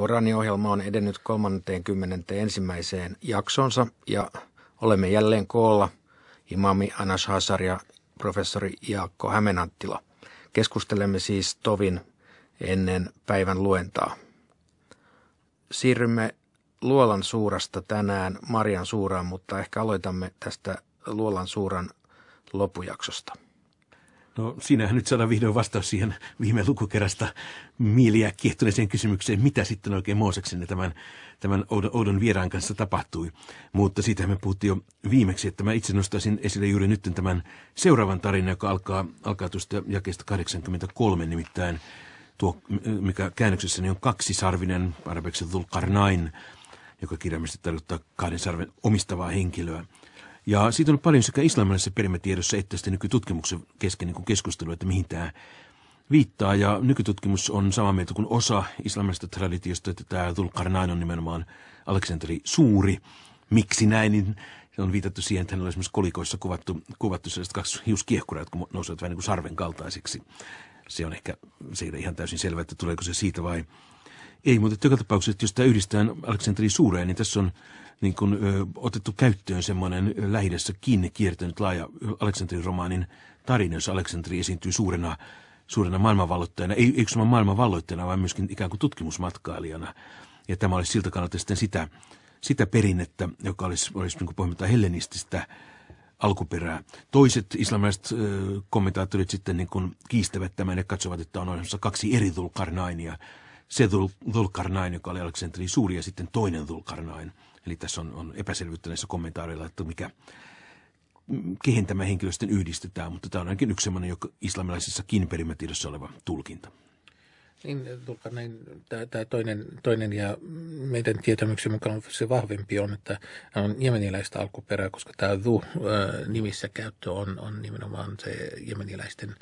Koraniohjelma ohjelma on edennyt 31. jaksonsa ja olemme jälleen koolla imami Anas Hasar ja professori Jaakko Hämenanttila. Keskustelemme siis tovin ennen päivän luentaa. Siirrymme Luolan suurasta tänään Marian suuraan, mutta ehkä aloitamme tästä Luolan suuran lopujaksosta. No sinähän nyt saadaan vihdoin vastaus siihen viime lukukerrasta mieliä kiehtoneeseen kysymykseen, mitä sitten oikein Mooseksen ja tämän, tämän oudon vieraan kanssa tapahtui. Mutta siitä me puhuttiin jo viimeksi, että mä itse nostaisin esille juuri nyt tämän seuraavan tarinan, joka alkaa, alkaa tuosta jakeesta 83, nimittäin tuo, mikä käännöksessäni on kaksisarvinen, arabeksi Dhulqarnain, joka kirjaimellisesti tarkoittaa kahden sarven omistavaa henkilöä – ja siitä ollut paljon sekä islamilaisessa perimätiedossa että sitten nykytutkimuksen kesken niin keskustelua, että mihin tämä viittaa. Ja nykytutkimus on samaa mieltä kuin osa islamilaisesta traditiosta, että tämä Tulkarnain on nimenomaan Aleksanteri Suuri. Miksi näin? Niin on viitattu siihen, että hän oli esimerkiksi kolikoissa kuvattu, kuvattu sellaiset kaksi hiuskiehkuraa, jotka nousevat vähän niin kuin sarven kaltaisiksi. Se on ehkä siitä ihan täysin selvää, että tuleeko se siitä vai ei. Mutta joka tapauksessa, jos tämä yhdistetään Aleksanteri Suureen, niin tässä on niin kuin, ö, otettu käyttöön semmoinen lähidessä kiinni kiertänyt laaja Aleksanterin romaanin tarina, jossa Aleksanteri esiintyy suurena, suurena maailmanvalloittajana, ei yksinomaan maailmanvalloittajana, vaan myöskin ikään kuin tutkimusmatkailijana. Ja tämä olisi siltä kannalta sitten sitä, sitä perinnettä, joka olisi, olisi niin pohjimmiltaan hellenististä alkuperää. Toiset islamilaiset ö, kommentaattorit sitten niin kuin kiistävät tämän ja katsovat, että on olemassa kaksi eri tulkarnainia – se Dulkarnain, joka oli Aleksanterin suuri, ja sitten toinen Dulkarnain. Eli tässä on, on epäselvyyttä näissä kommentaareilla, että mikä, kehen tämä henkilö sitten yhdistetään, mutta tämä on ainakin yksi sellainen joka islamilaisessakin perimätiedossa oleva tulkinta. Niin, näin tämä toinen, toinen ja meidän tietämyksen mukaan se vahvempi on, että on jemeniläistä alkuperää, koska tämä du äh, nimissä käyttö on, on nimenomaan se jemeniläisten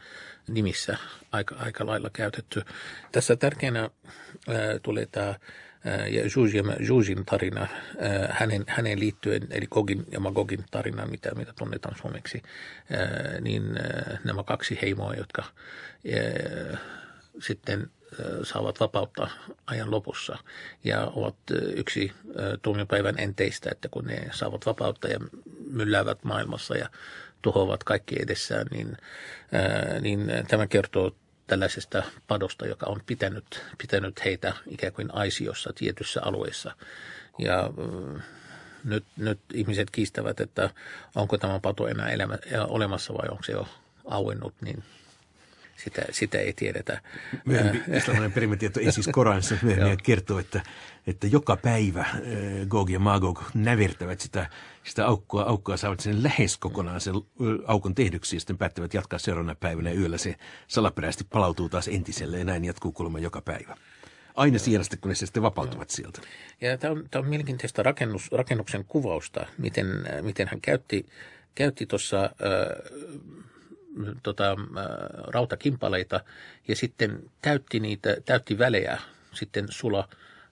nimissä aika, aika lailla käytetty. Tässä tärkeänä äh, tulee tämä äh, ja Jujin tarina äh, hänen, hänen liittyen, eli Gogin ja Magogin tarina, mitä, mitä tunnetaan suomeksi, äh, niin nämä kaksi heimoa, jotka sitten saavat vapautta ajan lopussa ja ovat yksi tuomiopäivän enteistä, että kun ne saavat vapautta ja mylläävät maailmassa ja tuhoavat kaikki edessään, niin, niin tämä kertoo tällaisesta padosta, joka on pitänyt, pitänyt heitä ikään kuin aisiossa tietyssä alueessa. Ja nyt, nyt ihmiset kiistävät, että onko tämä pato enää elämä, olemassa vai onko se jo auennut, niin sitä, sitä ei tiedetä. Myöhemmin äh. islamilainen perimetieto ei siis Koranissa myöhemmin kertoo, että, että joka päivä äh, Gog ja Magog nävertävät sitä, sitä aukkoa, aukkoa saavat sen lähes kokonaan sen äh, aukon tehdyksi ja sitten päättävät jatkaa seuraavana päivänä ja yöllä se salaperäisesti palautuu taas entiselle ja näin jatkuu kuulemma joka päivä aina siellä kun ne sitten vapautuvat sieltä. Ja tämä on, tämä on mielenkiintoista rakennus, rakennuksen kuvausta, miten, miten hän käytti, käytti tuossa äh, tota, äh, rautakimpaleita ja sitten täytti niitä, täytti välejä sitten sula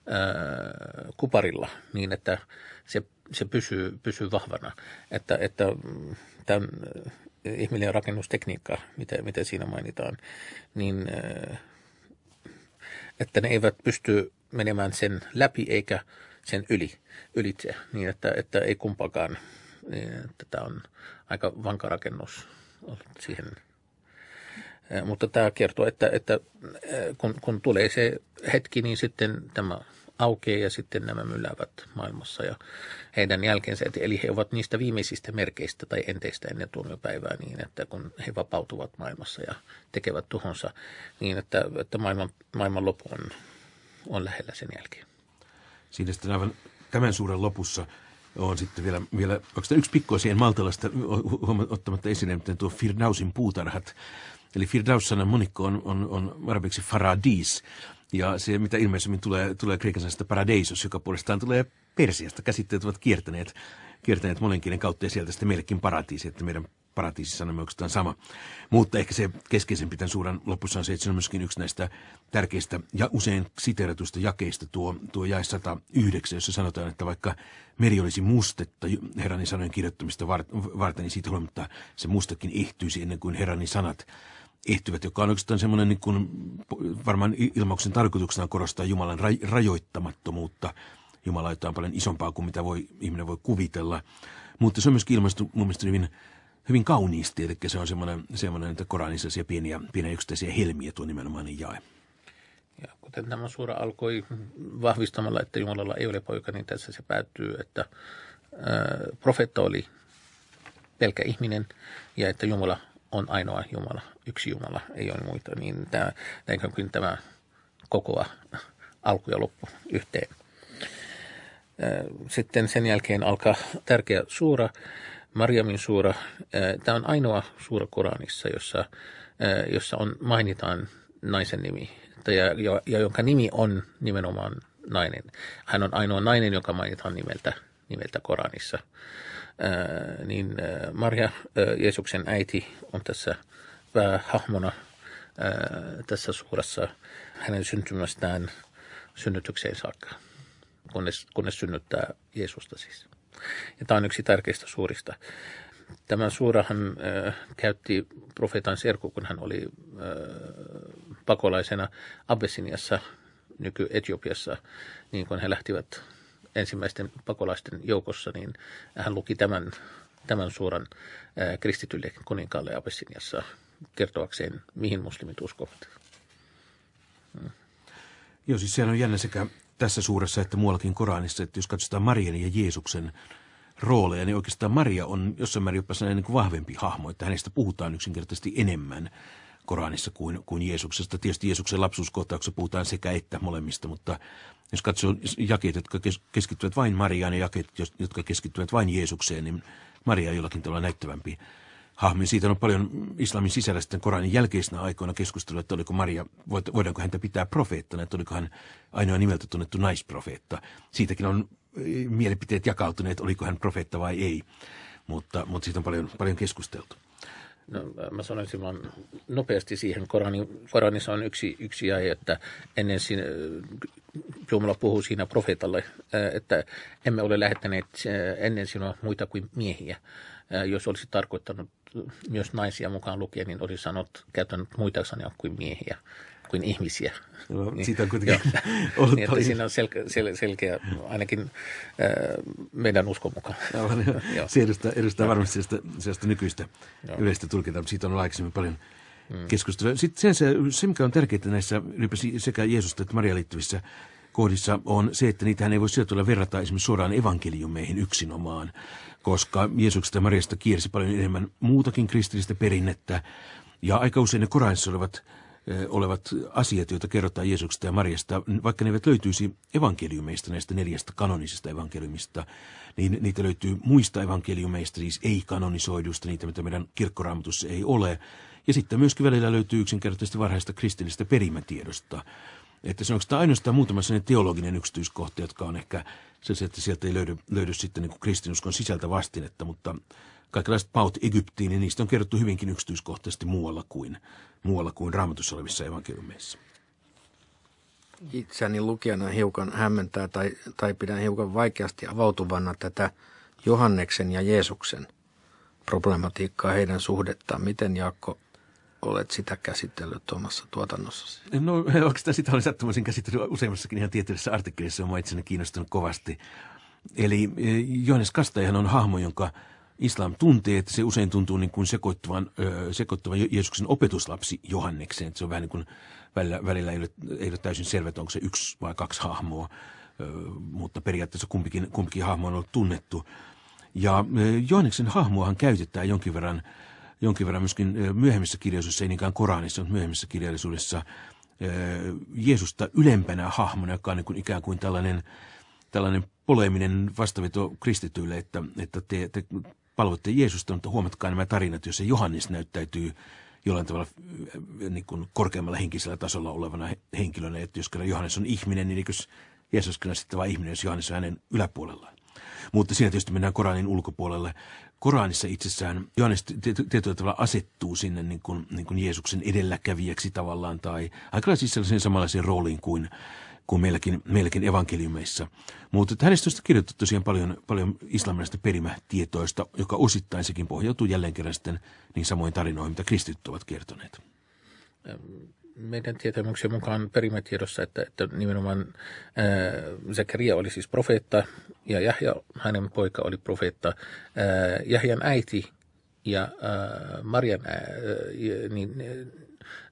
ää, äh, kuparilla niin, että se, se pysyy, pysyy vahvana. Että, että mm, tämän äh, ihminen rakennustekniikka, mitä, mitä siinä mainitaan, niin ää, että ne eivät pysty menemään sen läpi eikä sen yli, ylitse, niin että, että ei kumpakaan. Niin, että tämä on aika vankarakennus rakennus siihen. Mutta tämä kertoo, että, että kun, kun tulee se hetki, niin sitten tämä aukeaa ja sitten nämä myllävät maailmassa ja heidän jälkeensä. Eli he ovat niistä viimeisistä merkeistä tai enteistä ennen tuomiopäivää niin, että kun he vapautuvat maailmassa ja tekevät tuhonsa, niin että, että maailman, maailman lopu on, on lähellä sen jälkeen. Siinä sitten aivan tämän suuren lopussa – on sitten vielä, vielä oikeastaan yksi pikku siihen maltalasta ottamatta esille, miten tuo Firdausin puutarhat. Eli Firdaus-sanan monikko on, on, on arabiksi faradis, ja se, mitä ilmeisemmin tulee, tulee kreikan paradeisos, joka puolestaan tulee Persiasta. Käsitteet ovat kiertäneet, kiertäneet monen kautta ja sieltä sitten meillekin paratiisi, että meidän Paratiisissa on oikeastaan sama. Mutta ehkä se keskeisempi tämän suuran lopussa on se, että se on myöskin yksi näistä tärkeistä ja usein siteratuista jakeista tuo, tuo jae 109, jossa sanotaan, että vaikka meri olisi mustetta herrani sanojen kirjoittamista varten, niin siitä huolimatta se mustakin ehtyisi ennen kuin herrani sanat ehtyvät, joka on oikeastaan semmoinen niin kuin, varmaan ilmauksen tarkoituksena korostaa Jumalan rajoittamattomuutta. Jumala on paljon isompaa kuin mitä voi, ihminen voi kuvitella. Mutta se on myöskin ilmaistu mun mielestä hyvin hyvin kauniisti, eli se on semmoinen, semmoinen että Koranissa siellä pieniä, pieniä yksittäisiä helmiä tuo nimenomainen niin jae. Ja kuten tämä suora alkoi vahvistamalla, että Jumalalla ei ole poika, niin tässä se päättyy, että profeetta oli pelkä ihminen ja että Jumala on ainoa Jumala, yksi Jumala, ei ole muita. Niin tämä, kuin tämä kokoa alku ja loppu yhteen. Sitten sen jälkeen alkaa tärkeä suora. Marjamin suura, tämä on ainoa suura Koranissa, jossa, jossa on, mainitaan naisen nimi ja, ja, ja jonka nimi on nimenomaan nainen. Hän on ainoa nainen, joka mainitaan nimeltä, nimeltä Koranissa. niin Marja, Maria, Jeesuksen äiti, on tässä päähahmona tässä suurassa hänen syntymästään synnytykseen saakka, kunnes, kunnes synnyttää Jeesusta siis. Ja tämä on yksi tärkeistä suurista. Tämän suurahan äh, käytti profeetan serku, kun hän oli äh, pakolaisena Abessiniassa, nyky-Etiopiassa, niin kun he lähtivät ensimmäisten pakolaisten joukossa, niin hän luki tämän, tämän suuran äh, kristitylle kuninkaalle Abessiniassa kertoakseen, mihin muslimit uskovat. Mm. Joo, siis siellä on jännä sekä tässä suuressa että muuallakin Koranissa, että jos katsotaan Marian ja Jeesuksen rooleja, niin oikeastaan Maria on jossain määrin jopa sellainen niin vahvempi hahmo, että hänestä puhutaan yksinkertaisesti enemmän Koranissa kuin, kuin Jeesuksesta. Tietysti Jeesuksen lapsuuskohtauksessa puhutaan sekä että molemmista, mutta jos katsoo jakeet, jotka keskittyvät vain Mariaan ja jakeet, jotka keskittyvät vain Jeesukseen, niin Maria on jollakin tavalla näyttävämpi hahmi. Siitä on paljon islamin sisällä sitten Koranin jälkeisenä aikoina keskustelua, että oliko Maria, voidaanko häntä pitää profeettana, että oliko hän ainoa nimeltä tunnettu naisprofeetta. Siitäkin on eh, mielipiteet jakautuneet, oliko hän profeetta vai ei, mutta, mutta siitä on paljon, paljon keskusteltu. No, mä sanoisin vaan nopeasti siihen. Korani, Koranissa on yksi, yksi jäi, että ennen siinä, Jumala puhuu siinä profeetalle, eh, että emme ole lähettäneet eh, ennen sinua muita kuin miehiä. Jos olisi tarkoittanut myös naisia mukaan lukien, niin olisi sanonut, käyttänyt muita sanoja kuin miehiä kuin ihmisiä. No, niin, siitä on kuitenkin ollut niin, että siinä on selkeä, sel, selkeä ainakin äh, meidän uskon mukaan. Aivan, niin, se edustaa, edustaa no. varmasti sellaista, sellaista nykyistä Joo. yleistä tulkintaa, mutta siitä on aikaisemmin paljon mm. keskustelua. Sitten se, se, mikä on tärkeää näissä sekä Jeesusta että Maria liittyvissä kohdissa, on se, että niitähän ei voi tulla verrata esimerkiksi suoraan evankeliumeihin yksinomaan koska Jeesuksesta ja Mariasta kiersi paljon enemmän muutakin kristillistä perinnettä, ja aika usein ne Koranissa olevat, eh, olevat asiat, joita kerrotaan Jeesuksesta ja Mariasta, vaikka ne eivät löytyisi evankeliumeista, näistä neljästä kanonisesta evankeliumista, niin niitä löytyy muista evankeliumeista, siis ei-kanonisoidusta, niitä mitä meidän kirkkoraamatussa ei ole. Ja sitten myöskin välillä löytyy yksinkertaisesti varhaista kristillistä perimätiedosta. Että se onko tämä ainoastaan muutama sellainen teologinen yksityiskohta, jotka on ehkä se, että sieltä ei löydy, löydy sitten niin kuin kristinuskon sisältä vastinetta, mutta kaikenlaiset paut Egyptiin, niin niistä on kerrottu hyvinkin yksityiskohtaisesti muualla kuin, muualla kuin raamatussa olevissa evankeliumeissa. Itseäni lukijana hiukan hämmentää tai, tai pidän hiukan vaikeasti avautuvana tätä Johanneksen ja Jeesuksen problematiikkaa, heidän suhdettaan. Miten Jaakko olet sitä käsitellyt omassa tuotannossasi? No oikeastaan sitä olen sattumaisin käsitellyt useammassakin ihan tietyissä artikkelissa, on itsenä kiinnostunut kovasti. Eli e, Johannes Kastajahan on hahmo, jonka islam tuntee, että se usein tuntuu niin kuin sekoittuvan, sekoittuvan Jeesuksen opetuslapsi Johannekseen. Että se on vähän niin kuin välillä, välillä ei, ole, ei ole täysin selvä, onko se yksi vai kaksi hahmoa, mutta periaatteessa kumpikin, kumpikin hahmo on ollut tunnettu. Ja e, Johanneksen hahmoahan käytetään jonkin verran – jonkin verran myöskin myöhemmissä kirjallisuudessa, ei niinkään Koranissa, mutta myöhemmissä kirjallisuudessa Jeesusta ylempänä hahmona, joka on niin kuin ikään kuin tällainen, tällainen poleminen vastaveto kristityille, että, että te, te palvotte Jeesusta, mutta huomatkaa nämä tarinat, joissa Johannes näyttäytyy jollain tavalla niin kuin korkeammalla henkisellä tasolla olevana henkilönä, että jos kyllä Johannes on ihminen, niin eikö Jeesus kyllä sitten vain ihminen, jos Johannes on hänen yläpuolellaan. Mutta siinä tietysti mennään Koranin ulkopuolelle. Koranissa itsessään Johannes tietyllä tavalla asettuu sinne niin kuin, niin kuin Jeesuksen edelläkävijäksi tavallaan tai aika siis sellaisen samanlaiseen rooliin kuin, kuin meilläkin, meilläkin evankeliumeissa. Mutta hänestä on kirjoitettu tosiaan paljon, paljon islamilaista perimätietoista, joka osittain sekin pohjautuu jälleen kerran sitten niin samoin tarinoihin, mitä kristityt ovat kertoneet meidän tietämyksen mukaan perimetiedossa, että, että nimenomaan ää, äh, Zakaria oli siis profeetta ja Jahja, hänen poika oli profeetta. Ää, äh, Jahjan äiti ja ää, äh, Marian, ää, niin,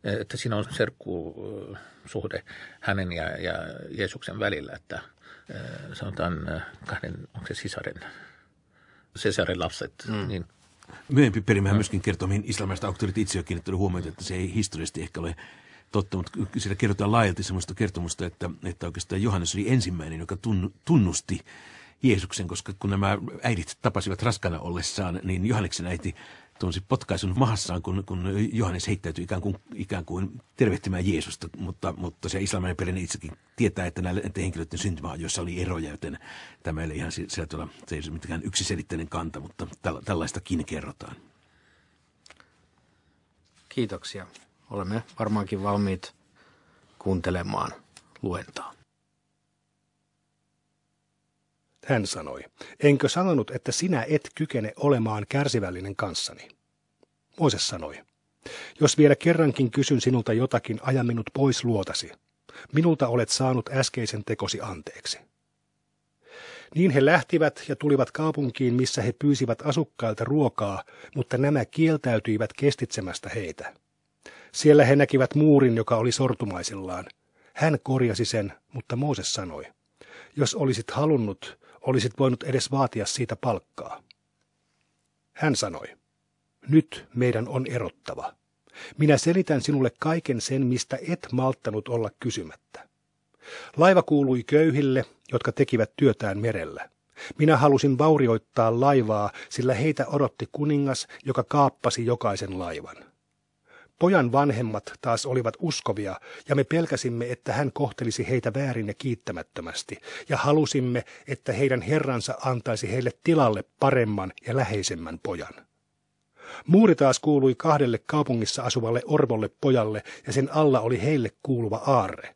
ää, että siinä on serkkusuhde hänen ja, ja Jeesuksen välillä, että ää, sanotaan kahden, onko se sisaren, sisaren lapset, mm. niin – Myöhempi perimähän mm. myöskin kertoo, mihin islamilaiset auktoriteetti itse on kiinnittänyt huomioon, että se ei historiallisesti ehkä ole totta, mutta siellä kerrotaan laajalti sellaista kertomusta, että, että oikeastaan Johannes oli ensimmäinen, joka tunnusti Jeesuksen, koska kun nämä äidit tapasivat raskana ollessaan, niin Johanneksen äiti tunsi potkaisun mahassaan, kun, kun Johannes heittäytyi ikään kuin, ikään kuin tervehtimään Jeesusta, mutta, mutta se islamilainen perinne itsekin tietää, että näiden henkilöiden jossa oli eroja, joten tämä ei ole ihan sillä tavalla, se ei ole mitenkään yksiselitteinen kanta, mutta tällaistakin kerrotaan. Kiitoksia olemme varmaankin valmiit kuuntelemaan luentaa. Hän sanoi, enkö sanonut, että sinä et kykene olemaan kärsivällinen kanssani? Mooses sanoi, jos vielä kerrankin kysyn sinulta jotakin, aja minut pois luotasi. Minulta olet saanut äskeisen tekosi anteeksi. Niin he lähtivät ja tulivat kaupunkiin, missä he pyysivät asukkailta ruokaa, mutta nämä kieltäytyivät kestitsemästä heitä. Siellä he näkivät muurin, joka oli sortumaisillaan. Hän korjasi sen, mutta Mooses sanoi, jos olisit halunnut, olisit voinut edes vaatia siitä palkkaa. Hän sanoi, nyt meidän on erottava. Minä selitän sinulle kaiken sen, mistä et malttanut olla kysymättä. Laiva kuului köyhille, jotka tekivät työtään merellä. Minä halusin vaurioittaa laivaa, sillä heitä odotti kuningas, joka kaappasi jokaisen laivan. Pojan vanhemmat taas olivat uskovia, ja me pelkäsimme, että hän kohtelisi heitä väärin ja kiittämättömästi, ja halusimme, että heidän herransa antaisi heille tilalle paremman ja läheisemmän pojan. Muuri taas kuului kahdelle kaupungissa asuvalle orvolle pojalle, ja sen alla oli heille kuuluva aarre.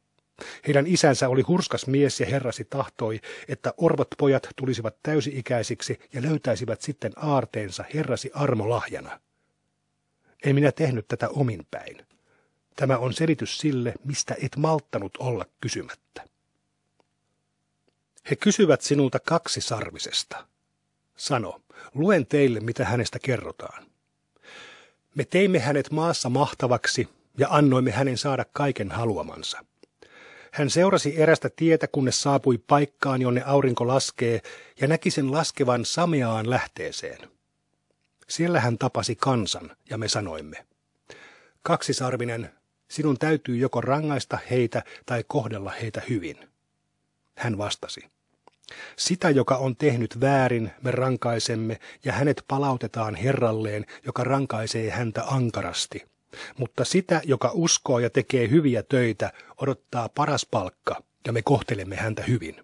Heidän isänsä oli hurskas mies ja herrasi tahtoi, että orvot pojat tulisivat täysi-ikäisiksi ja löytäisivät sitten aarteensa herrasi armolahjana. En minä tehnyt tätä omin päin. Tämä on selitys sille, mistä et malttanut olla kysymättä. He kysyvät sinulta kaksi sarvisesta. Sano, luen teille, mitä hänestä kerrotaan. Me teimme hänet maassa mahtavaksi ja annoimme hänen saada kaiken haluamansa. Hän seurasi erästä tietä, kunnes saapui paikkaan, jonne aurinko laskee, ja näki sen laskevan sameaan lähteeseen – siellä hän tapasi kansan, ja me sanoimme. Kaksisarvinen, sinun täytyy joko rangaista heitä tai kohdella heitä hyvin. Hän vastasi. Sitä, joka on tehnyt väärin, me rankaisemme, ja hänet palautetaan Herralleen, joka rankaisee häntä ankarasti. Mutta sitä, joka uskoo ja tekee hyviä töitä, odottaa paras palkka, ja me kohtelemme häntä hyvin.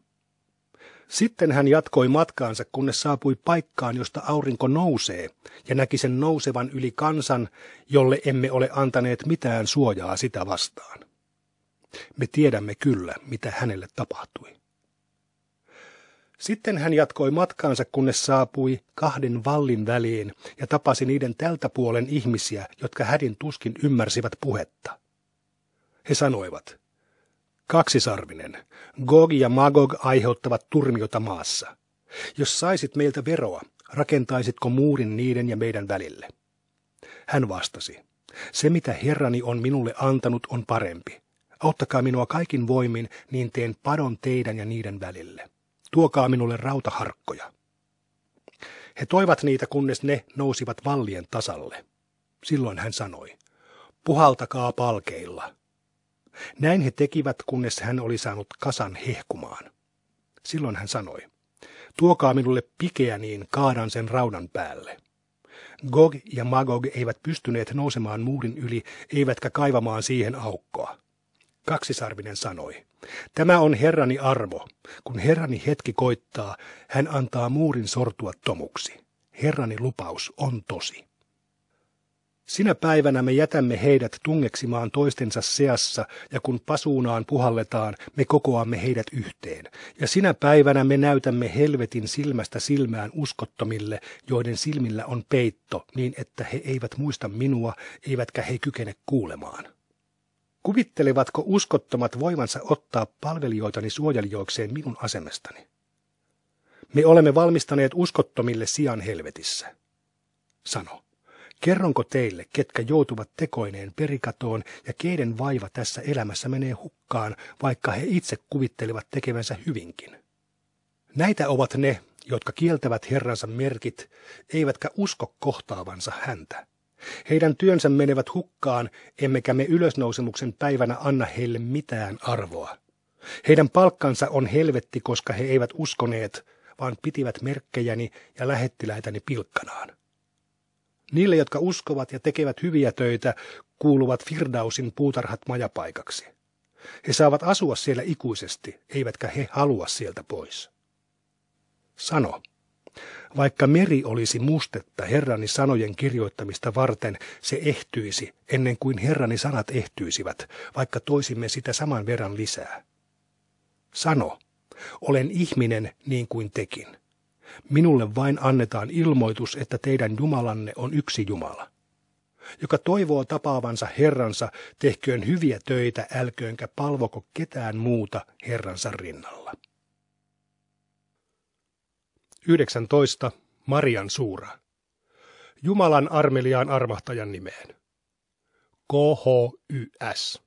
Sitten hän jatkoi matkaansa, kunnes saapui paikkaan, josta aurinko nousee, ja näki sen nousevan yli kansan, jolle emme ole antaneet mitään suojaa sitä vastaan. Me tiedämme kyllä, mitä hänelle tapahtui. Sitten hän jatkoi matkaansa, kunnes saapui kahden vallin väliin ja tapasi niiden tältä puolen ihmisiä, jotka hädin tuskin ymmärsivät puhetta. He sanoivat, Kaksisarvinen, Gog ja Magog aiheuttavat turmiota maassa. Jos saisit meiltä veroa, rakentaisitko muurin niiden ja meidän välille? Hän vastasi, se mitä herrani on minulle antanut on parempi. Auttakaa minua kaikin voimin, niin teen padon teidän ja niiden välille. Tuokaa minulle rautaharkkoja. He toivat niitä, kunnes ne nousivat vallien tasalle. Silloin hän sanoi, puhaltakaa palkeilla, näin he tekivät, kunnes hän oli saanut kasan hehkumaan. Silloin hän sanoi, tuokaa minulle pikeä, niin kaadan sen raudan päälle. Gog ja Magog eivät pystyneet nousemaan muurin yli, eivätkä kaivamaan siihen aukkoa. Kaksisarvinen sanoi, tämä on herrani arvo. Kun herrani hetki koittaa, hän antaa muurin sortua tomuksi. Herrani lupaus on tosi. Sinä päivänä me jätämme heidät tungeksimaan toistensa seassa, ja kun pasuunaan puhalletaan, me kokoamme heidät yhteen. Ja sinä päivänä me näytämme helvetin silmästä silmään uskottomille, joiden silmillä on peitto, niin että he eivät muista minua, eivätkä he kykene kuulemaan. Kuvittelevatko uskottomat voivansa ottaa palvelijoitani suojelijoikseen minun asemestani? Me olemme valmistaneet uskottomille sijan helvetissä, sano. Kerronko teille, ketkä joutuvat tekoineen perikatoon ja keiden vaiva tässä elämässä menee hukkaan, vaikka he itse kuvittelivat tekevänsä hyvinkin? Näitä ovat ne, jotka kieltävät Herransa merkit, eivätkä usko kohtaavansa häntä. Heidän työnsä menevät hukkaan, emmekä me ylösnousemuksen päivänä anna heille mitään arvoa. Heidän palkkansa on helvetti, koska he eivät uskoneet, vaan pitivät merkkejäni ja lähettiläitäni pilkkanaan. Niille, jotka uskovat ja tekevät hyviä töitä, kuuluvat Firdausin puutarhat majapaikaksi. He saavat asua siellä ikuisesti, eivätkä he halua sieltä pois. Sano. Vaikka meri olisi mustetta herrani sanojen kirjoittamista varten, se ehtyisi ennen kuin herrani sanat ehtyisivät, vaikka toisimme sitä saman verran lisää. Sano, olen ihminen niin kuin tekin. Minulle vain annetaan ilmoitus, että teidän Jumalanne on yksi Jumala. Joka toivoo tapaavansa Herransa, tehköön hyviä töitä, älköönkä palvoko ketään muuta Herransa rinnalla. 19. Marian suura. Jumalan armeliaan armahtajan nimeen. KHYS.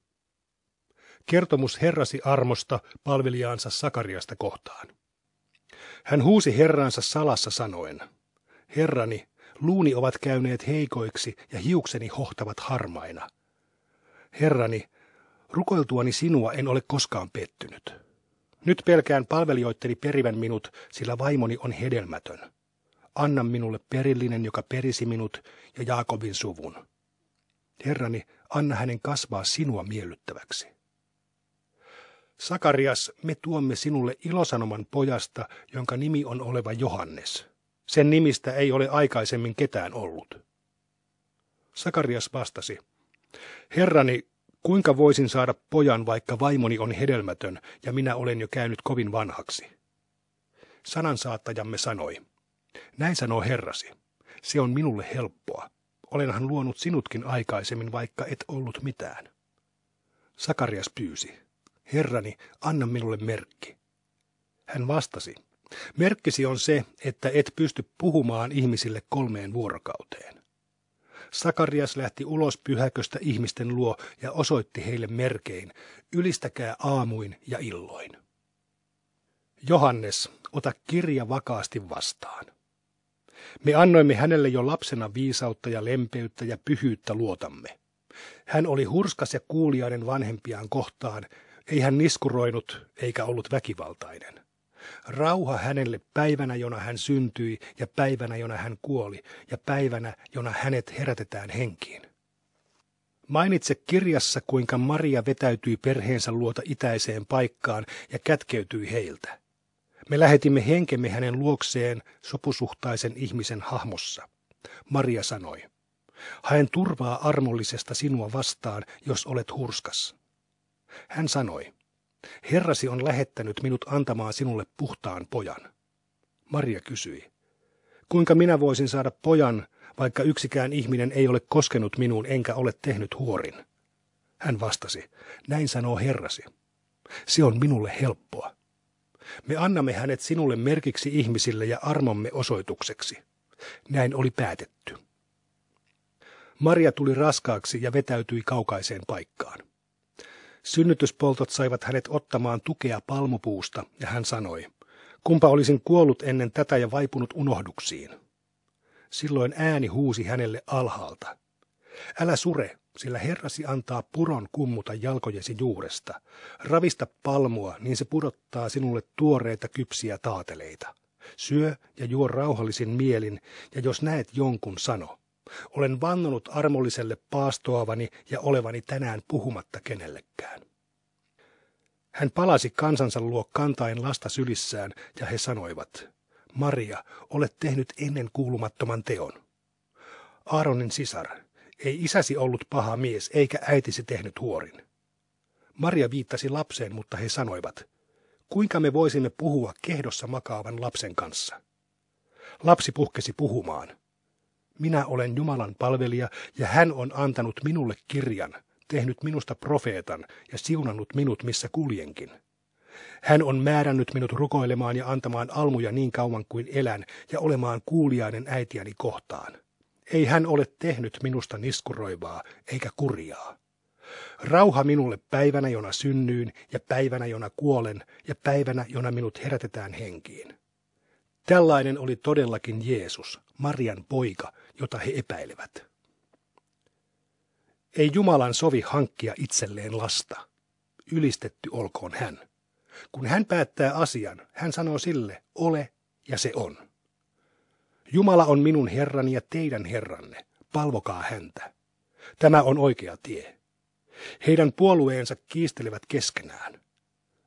Kertomus Herrasi armosta palvelijaansa Sakariasta kohtaan. Hän huusi herransa salassa sanoen, Herrani, luuni ovat käyneet heikoiksi ja hiukseni hohtavat harmaina. Herrani, rukoiltuani sinua en ole koskaan pettynyt. Nyt pelkään palvelijoitteni perivän minut, sillä vaimoni on hedelmätön. Anna minulle perillinen, joka perisi minut ja Jaakobin suvun. Herrani, anna hänen kasvaa sinua miellyttäväksi. Sakarias, me tuomme sinulle ilosanoman pojasta, jonka nimi on oleva Johannes. Sen nimistä ei ole aikaisemmin ketään ollut. Sakarias vastasi, Herrani, kuinka voisin saada pojan, vaikka vaimoni on hedelmätön ja minä olen jo käynyt kovin vanhaksi? Sanansaattajamme sanoi, näin sanoo herrasi, se on minulle helppoa. Olenhan luonut sinutkin aikaisemmin, vaikka et ollut mitään. Sakarias pyysi, Herrani, anna minulle merkki. Hän vastasi, merkkisi on se, että et pysty puhumaan ihmisille kolmeen vuorokauteen. Sakarias lähti ulos pyhäköstä ihmisten luo ja osoitti heille merkein, ylistäkää aamuin ja illoin. Johannes, ota kirja vakaasti vastaan. Me annoimme hänelle jo lapsena viisautta ja lempeyttä ja pyhyyttä luotamme. Hän oli hurskas ja kuuliainen vanhempiaan kohtaan ei hän niskuroinut eikä ollut väkivaltainen. Rauha hänelle päivänä, jona hän syntyi, ja päivänä, jona hän kuoli, ja päivänä, jona hänet herätetään henkiin. Mainitse kirjassa, kuinka Maria vetäytyi perheensä luota itäiseen paikkaan ja kätkeytyi heiltä. Me lähetimme henkemme hänen luokseen sopusuhtaisen ihmisen hahmossa. Maria sanoi, haen turvaa armollisesta sinua vastaan, jos olet hurskas. Hän sanoi, Herrasi on lähettänyt minut antamaan sinulle puhtaan pojan. Maria kysyi, kuinka minä voisin saada pojan, vaikka yksikään ihminen ei ole koskenut minuun enkä ole tehnyt huorin? Hän vastasi, näin sanoo herrasi. Se on minulle helppoa. Me annamme hänet sinulle merkiksi ihmisille ja armomme osoitukseksi. Näin oli päätetty. Maria tuli raskaaksi ja vetäytyi kaukaiseen paikkaan. Synnytyspoltot saivat hänet ottamaan tukea palmupuusta, ja hän sanoi, kumpa olisin kuollut ennen tätä ja vaipunut unohduksiin. Silloin ääni huusi hänelle alhaalta. Älä sure, sillä herrasi antaa puron kummuta jalkojesi juuresta. Ravista palmua, niin se pudottaa sinulle tuoreita kypsiä taateleita. Syö ja juo rauhallisin mielin, ja jos näet jonkun, sano, olen vannonut armolliselle paastoavani ja olevani tänään puhumatta kenellekään. Hän palasi kansansa luo kantain lasta sylissään ja he sanoivat, Maria, olet tehnyt ennen kuulumattoman teon. Aaronin sisar, ei isäsi ollut paha mies eikä äitisi tehnyt huorin. Maria viittasi lapseen, mutta he sanoivat, kuinka me voisimme puhua kehdossa makaavan lapsen kanssa. Lapsi puhkesi puhumaan. Minä olen Jumalan palvelija ja hän on antanut minulle kirjan, tehnyt minusta profeetan ja siunannut minut missä kuljenkin. Hän on määrännyt minut rukoilemaan ja antamaan almuja niin kauan kuin elän ja olemaan kuuliainen äitiäni kohtaan. Ei hän ole tehnyt minusta niskuroivaa eikä kurjaa. Rauha minulle päivänä, jona synnyin, ja päivänä, jona kuolen, ja päivänä, jona minut herätetään henkiin. Tällainen oli todellakin Jeesus, Marian poika, jota he epäilevät. Ei Jumalan sovi hankkia itselleen lasta. Ylistetty olkoon hän. Kun hän päättää asian, hän sanoo sille, ole ja se on. Jumala on minun herrani ja teidän herranne, palvokaa häntä. Tämä on oikea tie. Heidän puolueensa kiistelevät keskenään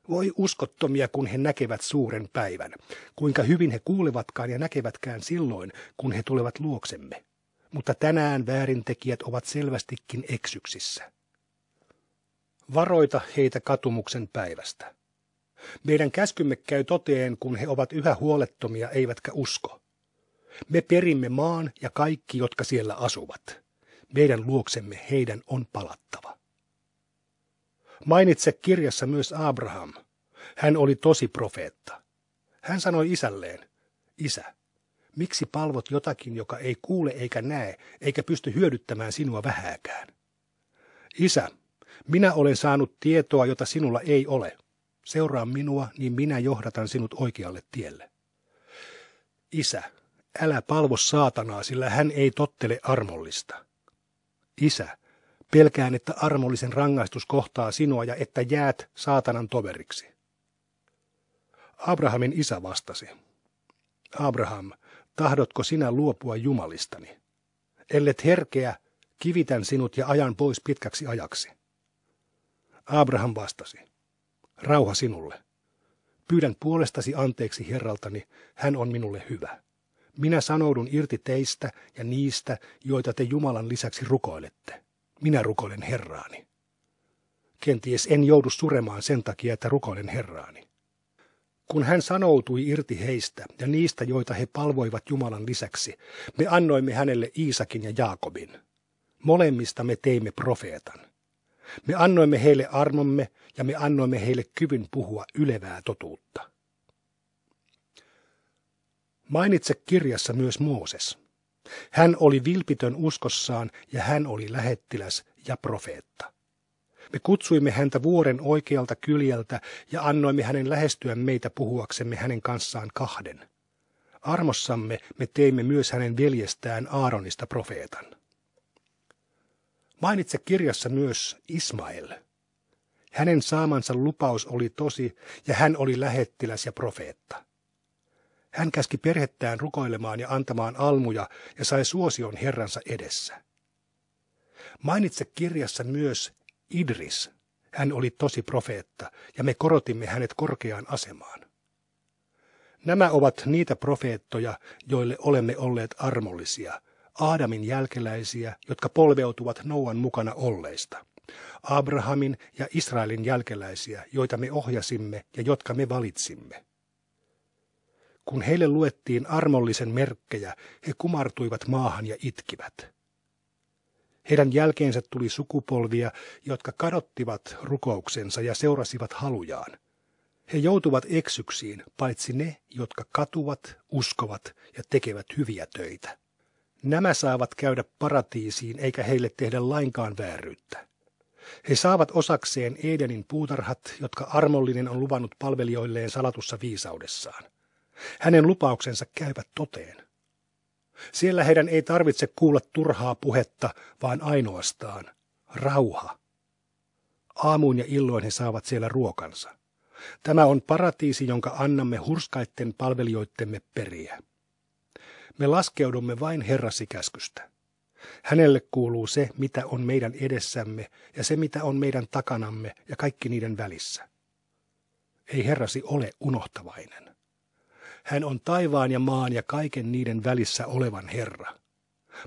voi uskottomia, kun he näkevät suuren päivän. Kuinka hyvin he kuulevatkaan ja näkevätkään silloin, kun he tulevat luoksemme. Mutta tänään väärintekijät ovat selvästikin eksyksissä. Varoita heitä katumuksen päivästä. Meidän käskymme käy toteen, kun he ovat yhä huolettomia eivätkä usko. Me perimme maan ja kaikki, jotka siellä asuvat. Meidän luoksemme heidän on palattava. Mainitse kirjassa myös Abraham. Hän oli tosi profeetta. Hän sanoi isälleen, isä, miksi palvot jotakin, joka ei kuule eikä näe, eikä pysty hyödyttämään sinua vähääkään? Isä, minä olen saanut tietoa, jota sinulla ei ole. Seuraa minua, niin minä johdatan sinut oikealle tielle. Isä, älä palvo saatanaa, sillä hän ei tottele armollista. Isä, Pelkään, että armollisen rangaistus kohtaa sinua ja että jäät saatanan toveriksi. Abrahamin isä vastasi. Abraham, tahdotko sinä luopua jumalistani? Ellet herkeä, kivitän sinut ja ajan pois pitkäksi ajaksi. Abraham vastasi. Rauha sinulle. Pyydän puolestasi anteeksi herraltani, hän on minulle hyvä. Minä sanoudun irti teistä ja niistä, joita te Jumalan lisäksi rukoilette minä rukoilen Herraani. Kenties en joudu suremaan sen takia, että rukoilen Herraani. Kun hän sanoutui irti heistä ja niistä, joita he palvoivat Jumalan lisäksi, me annoimme hänelle Iisakin ja Jaakobin. Molemmista me teimme profeetan. Me annoimme heille armomme ja me annoimme heille kyvyn puhua ylevää totuutta. Mainitse kirjassa myös Mooses. Hän oli vilpitön uskossaan ja hän oli lähettiläs ja profeetta. Me kutsuimme häntä vuoren oikealta kyljeltä ja annoimme hänen lähestyä meitä puhuaksemme hänen kanssaan kahden. Armossamme me teimme myös hänen veljestään Aaronista profeetan. Mainitse kirjassa myös Ismael. Hänen saamansa lupaus oli tosi ja hän oli lähettiläs ja profeetta. Hän käski perhettään rukoilemaan ja antamaan almuja ja sai suosion herransa edessä. Mainitse kirjassa myös Idris. Hän oli tosi profeetta ja me korotimme hänet korkeaan asemaan. Nämä ovat niitä profeettoja, joille olemme olleet armollisia, Aadamin jälkeläisiä, jotka polveutuvat Nouan mukana olleista. Abrahamin ja Israelin jälkeläisiä, joita me ohjasimme ja jotka me valitsimme. Kun heille luettiin armollisen merkkejä, he kumartuivat maahan ja itkivät. Heidän jälkeensä tuli sukupolvia, jotka kadottivat rukouksensa ja seurasivat halujaan. He joutuvat eksyksiin, paitsi ne, jotka katuvat, uskovat ja tekevät hyviä töitä. Nämä saavat käydä paratiisiin eikä heille tehdä lainkaan vääryyttä. He saavat osakseen Edenin puutarhat, jotka armollinen on luvannut palvelijoilleen salatussa viisaudessaan. Hänen lupauksensa käyvät toteen. Siellä heidän ei tarvitse kuulla turhaa puhetta, vaan ainoastaan rauha. Aamuin ja illoin he saavat siellä ruokansa. Tämä on paratiisi, jonka annamme hurskaitten palvelijoittemme periä. Me laskeudumme vain Herrasi käskystä. Hänelle kuuluu se, mitä on meidän edessämme ja se, mitä on meidän takanamme ja kaikki niiden välissä. Ei Herrasi ole unohtavainen. Hän on taivaan ja maan ja kaiken niiden välissä olevan Herra.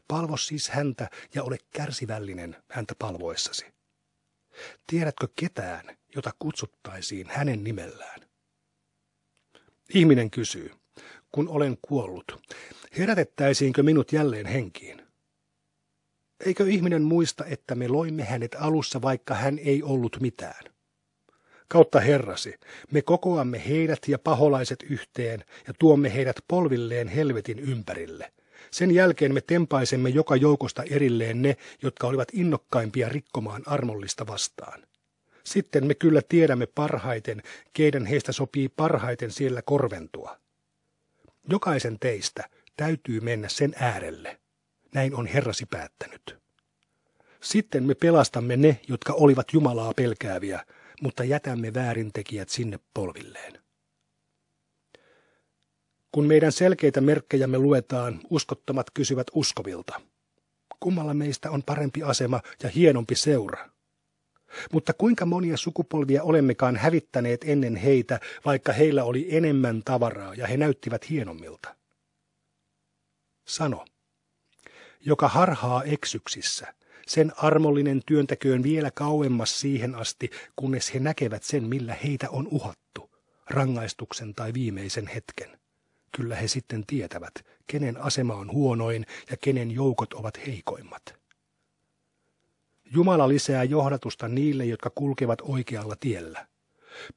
Palvo siis häntä ja ole kärsivällinen häntä palvoissasi. Tiedätkö ketään, jota kutsuttaisiin hänen nimellään? Ihminen kysyy, kun olen kuollut, herätettäisiinkö minut jälleen henkiin? Eikö ihminen muista, että me loimme hänet alussa, vaikka hän ei ollut mitään? kautta Herrasi, me kokoamme heidät ja paholaiset yhteen ja tuomme heidät polvilleen helvetin ympärille. Sen jälkeen me tempaisemme joka joukosta erilleen ne, jotka olivat innokkaimpia rikkomaan armollista vastaan. Sitten me kyllä tiedämme parhaiten, keiden heistä sopii parhaiten siellä korventua. Jokaisen teistä täytyy mennä sen äärelle. Näin on Herrasi päättänyt. Sitten me pelastamme ne, jotka olivat Jumalaa pelkääviä, mutta jätämme väärintekijät sinne polvilleen. Kun meidän selkeitä merkkejämme luetaan, uskottomat kysyvät uskovilta. Kummalla meistä on parempi asema ja hienompi seura? Mutta kuinka monia sukupolvia olemmekaan hävittäneet ennen heitä, vaikka heillä oli enemmän tavaraa ja he näyttivät hienommilta? Sano, joka harhaa eksyksissä – sen armollinen työntäköön vielä kauemmas siihen asti, kunnes he näkevät sen, millä heitä on uhattu, rangaistuksen tai viimeisen hetken. Kyllä he sitten tietävät, kenen asema on huonoin ja kenen joukot ovat heikoimmat. Jumala lisää johdatusta niille, jotka kulkevat oikealla tiellä.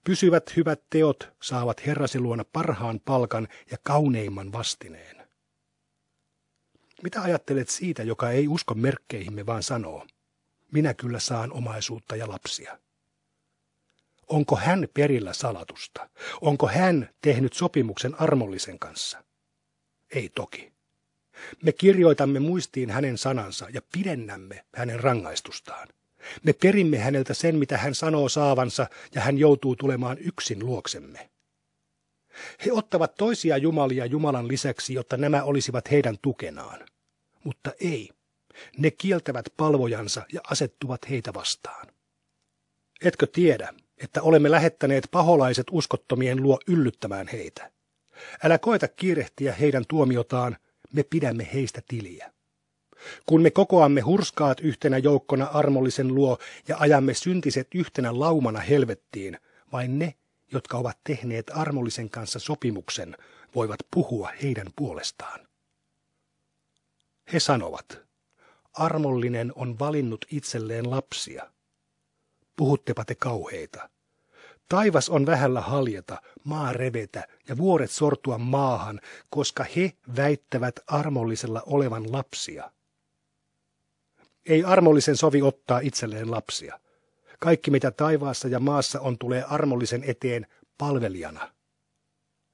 Pysyvät hyvät teot saavat Herrasi luona parhaan palkan ja kauneimman vastineen. Mitä ajattelet siitä, joka ei usko merkkeihimme, vaan sanoo, minä kyllä saan omaisuutta ja lapsia? Onko hän perillä salatusta? Onko hän tehnyt sopimuksen armollisen kanssa? Ei toki. Me kirjoitamme muistiin hänen sanansa ja pidennämme hänen rangaistustaan. Me perimme häneltä sen, mitä hän sanoo saavansa, ja hän joutuu tulemaan yksin luoksemme. He ottavat toisia jumalia Jumalan lisäksi, jotta nämä olisivat heidän tukenaan. Mutta ei. Ne kieltävät palvojansa ja asettuvat heitä vastaan. Etkö tiedä, että olemme lähettäneet paholaiset uskottomien luo yllyttämään heitä? Älä koeta kiirehtiä heidän tuomiotaan, me pidämme heistä tiliä. Kun me kokoamme hurskaat yhtenä joukkona armollisen luo ja ajamme syntiset yhtenä laumana helvettiin, vain ne, jotka ovat tehneet armollisen kanssa sopimuksen, voivat puhua heidän puolestaan. He sanovat, armollinen on valinnut itselleen lapsia. Puhuttepa te kauheita. Taivas on vähällä haljeta, maa revetä ja vuoret sortua maahan, koska he väittävät armollisella olevan lapsia. Ei armollisen sovi ottaa itselleen lapsia – kaikki mitä taivaassa ja maassa on tulee armollisen eteen palvelijana.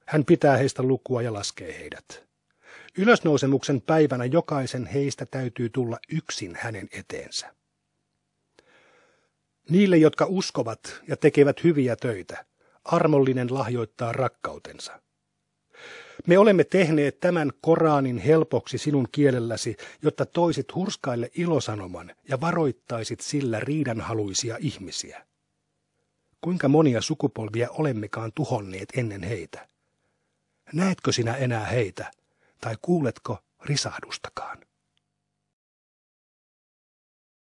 Hän pitää heistä lukua ja laskee heidät. Ylösnousemuksen päivänä jokaisen heistä täytyy tulla yksin hänen eteensä. Niille, jotka uskovat ja tekevät hyviä töitä, armollinen lahjoittaa rakkautensa. Me olemme tehneet tämän Koranin helpoksi sinun kielelläsi, jotta toisit hurskaille ilosanoman ja varoittaisit sillä riidanhaluisia ihmisiä. Kuinka monia sukupolvia olemmekaan tuhonneet ennen heitä? Näetkö sinä enää heitä, tai kuuletko risahdustakaan?